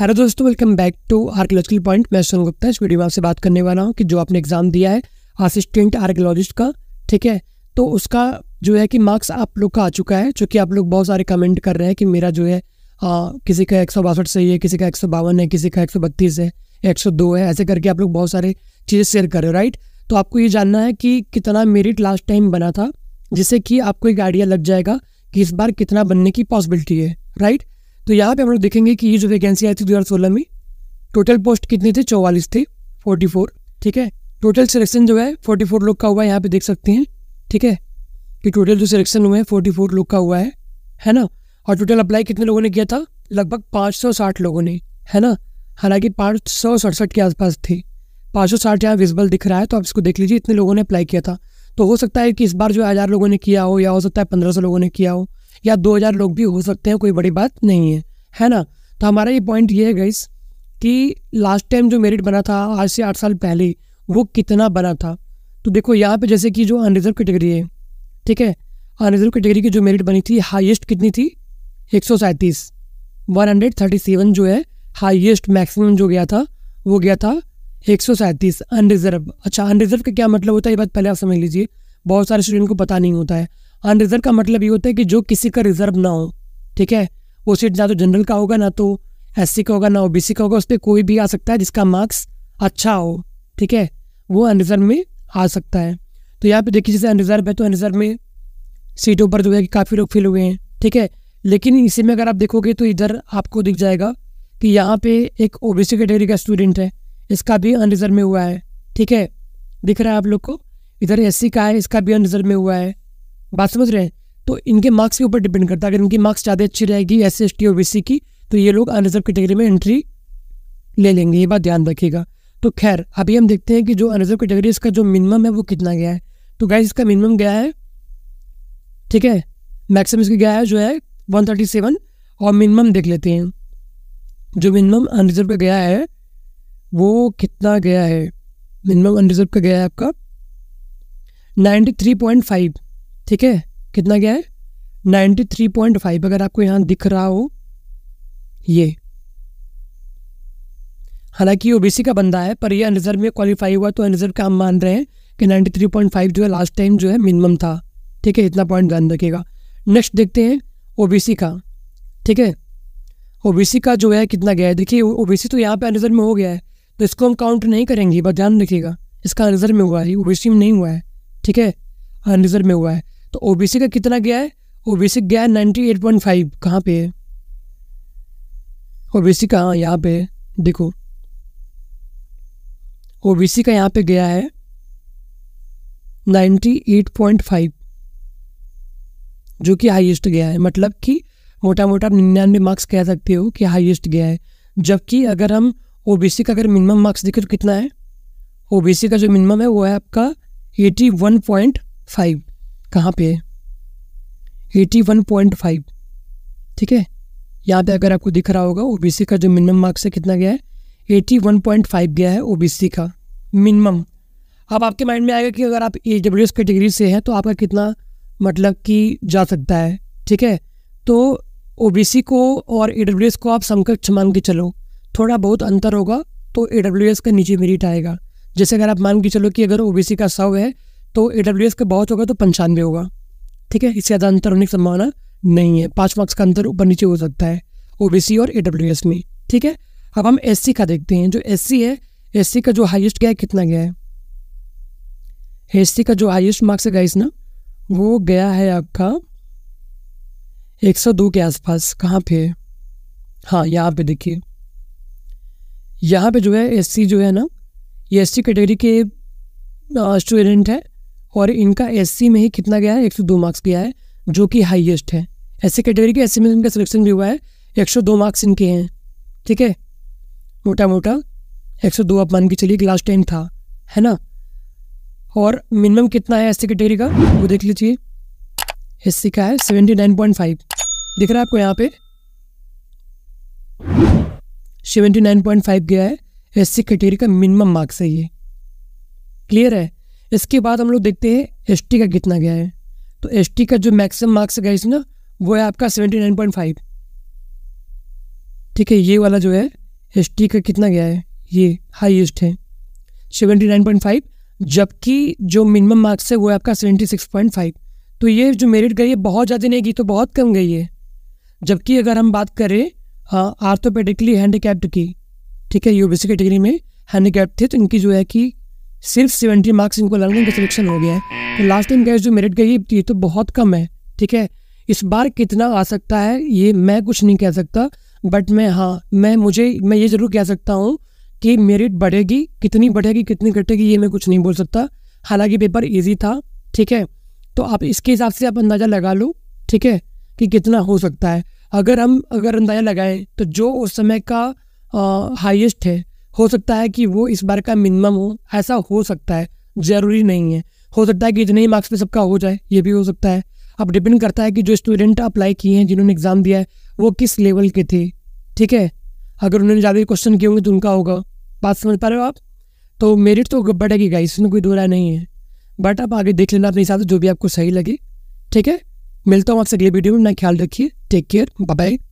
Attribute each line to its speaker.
Speaker 1: hello दोस्तों welcome back to archaeological point मैं सोन गुप्ता इस वीडियो में आपसे बात करने वाला हूँ कि जो आपने एग्ज़ाम दिया है असिस्टेंट आर्कोलॉजिस्ट का ठीक है तो उसका जो है कि मार्क्स आप लोग का आ चुका है चूँकि आप लोग बहुत सारे कमेंट कर रहे हैं कि मेरा जो है आ, किसी का एक सौ बासठ सही है किसी का एक सौ बावन है किसी का एक सौ बत्तीस है एक सौ दो है ऐसे करके आप लोग बहुत सारे चीज़ें शेयर कर रहे हो राइट तो आपको ये जानना है कि कितना मेरिट लास्ट टाइम बना था जिससे कि आपको एक आइडिया लग जाएगा कि इस बार कितना बनने की पॉसिबिलिटी है राइट तो यहाँ पे हम लोग देखेंगे कि ये जो वैकेंसी आई थी दो हज़ार सोलह में टोटल पोस्ट कितनी थी चौवालीस थी फोर ठीक है टोटल सिलेक्शन जो है फोर्टी फोर लोग का हुआ है यहाँ पे देख सकते हैं ठीक है कि टोटल जो सिलेक्शन हुए हैं फोर्टी फोर लोग का हुआ है है ना और टोटल अप्लाई कितने लोगों ने किया था लगभग पाँच सौ साठ लोगों ने है ना हालांकि पाँच सौ सड़सठ के आसपास थे पाँच सौ साठ यहाँ विजिबल दिख रहा है तो आप इसको देख लीजिए इतने लोगों ने अप्लाई किया था तो हो सकता है कि इस बार जो है हज़ार लोगों ने किया हो या हो सकता है पंद्रह सौ लोगों ने किया हो या दो हज़ार लोग भी हो सकते हैं कोई बड़ी बात नहीं है है ना तो हमारा ये पॉइंट ये है गईस कि लास्ट टाइम जो मेरिट बना था आज से आठ साल पहले वो कितना बना था तो देखो यहाँ पे जैसे कि जो अनरिजर्व कैटेगरी है ठीक है अनरिजर्व कैटेगरी की जो मेरिट बनी थी हाइएस्ट कितनी थी एक सौ सैंतीस वन हंड्रेड थर्टी सेवन जो है हाईएस्ट मैक्सिमम जो गया था वो गया था एक सौ सैंतीस अनरिजर्व अच्छा अनरिजर्व का क्या मतलब होता है ये बात पहले आप समझ लीजिए बहुत सारे स्टूडेंट को पता नहीं होता है अनरिजर्व का मतलब ये होता है कि जो किसी का रिजर्व ना हो ठीक है वो सीट ना तो जनरल का होगा ना तो एस का होगा ना ओ बी का होगा उस पर कोई भी आ सकता है जिसका मार्क्स अच्छा हो ठीक है वो अनरिजर्व में आ सकता है तो यहाँ पे देखिए जैसे अनरिजर्व है तो अनरिजर्व में सीटों पर जो है कि काफ़ी लोग फिल हुए हैं ठीक है लेकिन इसी में अगर आप देखोगे तो इधर आपको दिख जाएगा कि यहाँ पे एक ओ बी कैटेगरी का स्टूडेंट है इसका भी अनरिजर्व में हुआ है ठीक है दिख रहा है आप लोग को इधर एस का है इसका भी अनरिजर्व में हुआ है बात समझ रहे हैं तो इनके मार्क्स के ऊपर डिपेंड करता है अगर इनकी मार्क्स ज़्यादा अच्छी रहेगी एस सी एस टी और बी की तो ये लोग अनरिजर्व कैटेगरी में एंट्री ले लेंगे ये बात ध्यान रखिएगा तो खैर अभी हम देखते हैं कि जो अनरिजर्व कैटेगरी इसका जो मिनिमम है वो कितना गया है तो गाइज इसका मिनिमम गया है ठीक है मैक्सिमम इसका गया है जो है वन थर्टी सेवन और मिनिमम देख लेते हैं जो मिनिमम अनरिजर्व का गया है वो कितना गया है मिनिमम अनरिजर्व का गया है आपका फाइव ठीक है कितना गया है नाइन्टी थ्री पॉइंट फाइव अगर आपको यहाँ दिख रहा हो ये हालांकि ओ सी का बंदा है पर ये अनरिजर्व में क्वालिफाई हुआ तो अनरिजर्व का हम मान रहे हैं कि नाइन्टी थ्री पॉइंट फाइव जो है लास्ट टाइम जो है मिनिमम था ठीक है इतना पॉइंट ध्यान रखिएगा नेक्स्ट देखते हैं सी का ठीक है सी का जो है कितना गया है देखिए सी तो यहाँ पर अनरिजर्व में हो गया है तो इसको हम काउंट नहीं करेंगे बस ध्यान रखिएगा इसका अनरिजर्व में हुआ है सी में नहीं हुआ है ठीक है अनरिजर्व में हुआ है तो ओबीसी का कितना गया है ओबीसी गया है नाइन्टी एट पॉइंट फाइव कहाँ पे है ओबीसी कहाँ यहाँ पे है देखो ओबीसी का यहाँ पे गया है नाइन्टी एट पॉइंट फाइव जो कि हाईएस्ट गया है मतलब कि मोटा मोटा निन्यानवे मार्क्स कह सकते हो कि हाईएस्ट गया है जबकि अगर हम ओबीसी का अगर मिनिमम मार्क्स देखें तो कितना है ओबीसी का जो मिनिमम है वो है आपका एटी वन पॉइंट फाइव कहाँ पे एटी वन पॉइंट फाइव ठीक है यहाँ पे अगर आपको दिख रहा होगा ओबीसी का जो मिनिमम मार्क्स है कितना गया है एटी वन पॉइंट फाइव गया है ओबीसी का मिनिमम अब आपके माइंड में आएगा कि अगर आप ए डब्ल्यू एस कैटेगरी से हैं तो आपका कितना मतलब कि जा सकता है ठीक है तो ओ को और ए डब्ल्यू एस को आप समकक्ष मान के चलो थोड़ा बहुत अंतर होगा तो ए डब्ल्यू एस का नीचे मेरिट आएगा जैसे अगर आप मान के चलो कि अगर ओ का सौ है तो ए डब्ल्यू एस का बहुत होगा तो पंचानवे होगा ठीक है इससे ज़्यादा अंतर होने की संभावना नहीं है पाँच मार्क्स का अंतर ऊपर नीचे हो सकता है ओ बी सी और ए डब्ल्यू एस में ठीक है अब हम एस सी का देखते हैं जो एस सी है एस सी का जो हाइस्ट गया है कितना गया है एस सी का जो हाइस्ट मार्क्स है गाइस ना वो गया है आपका 102 के आसपास कहाँ पे हाँ यहाँ पे देखिए यहाँ पे जो है एस सी जो है ना ये एस सी कैटेगरी के स्टूडेंट है और इनका एस में ही कितना गया है एक मार्क्स गया है जो कि हाइएस्ट है ऐसे कैटेगरी के एस में इनका सिलेक्शन भी हुआ है एक मार्क्स इनके हैं ठीक है मोटा मोटा एक सौ दो आप मान के चलिए क्लास टेन था है ना और मिनिमम कितना है एस कैटेगरी का वो देख लीजिए एस का है सेवेंटी नाइन पॉइंट फाइव दिख रहा है आपको यहाँ पे फाइव गया है एस कैटेगरी का मिनिमम मार्क्स है ये क्लियर है इसके बाद हम लोग देखते हैं एस का कितना गया है तो एस का जो मैक्सिमम मार्क्स गया इसमें वो है आपका सेवेंटी नाइन पॉइंट फाइव ठीक है ये वाला जो है एस का कितना गया है ये हाईएस्ट है सेवेंटी नाइन पॉइंट फाइव जबकि जो मिनिमम मार्क्स है वो है आपका सेवेंटी सिक्स पॉइंट फाइव तो ये जो मेरिट गई है बहुत ज़्यादा नहीं गई तो बहुत कम गई है जबकि अगर हम बात करें आर्थोपेडिकली हाँ, हैंडीकैप्ड की ठीक है यूबीसी कैटेगरी में हैंडीकैप्ड थे तो इनकी जो है कि सिर्फ सेवेंटी मार्क्स इनको लर्निंग का सिलेक्शन हो गया है तो लास्ट टाइम गैस जो मेरिट गई ये तो बहुत कम है ठीक है इस बार कितना आ सकता है ये मैं कुछ नहीं कह सकता बट मैं हाँ मैं मुझे मैं ये ज़रूर कह सकता हूँ कि मेरिट बढ़ेगी कितनी बढ़ेगी कितनी घटेगी ये मैं कुछ नहीं बोल सकता हालांकि पेपर ईजी था ठीक है तो आप इसके हिसाब से आप अंदाज़ा लगा लो ठीक है कि कितना हो सकता है अगर हम अगर अंदाज़ा लगाएं तो जो उस समय का हाईएस्ट है हो सकता है कि वो इस बार का मिनिमम हो ऐसा हो सकता है ज़रूरी नहीं है हो सकता है कि इतने ही मार्क्स पे सबका हो जाए ये भी हो सकता है अब डिपेंड करता है कि जो स्टूडेंट अप्लाई किए हैं जिन्होंने एग्ज़ाम दिया है वो किस लेवल के थे ठीक है अगर उन्होंने ज़्यादा क्वेश्चन किए होंगे तो उनका होगा बात समझ पा रहे हो आप तो मेरिट तो बढ़ेगी गाइस इसमें कोई दो राय नहीं है बट आप आगे देख लेना अपने हिसाब से जो भी आपको सही लगे ठीक है मिलता हूँ आपसे अगले वीडियो में अपना ख्याल रखिए टेक केयर बाय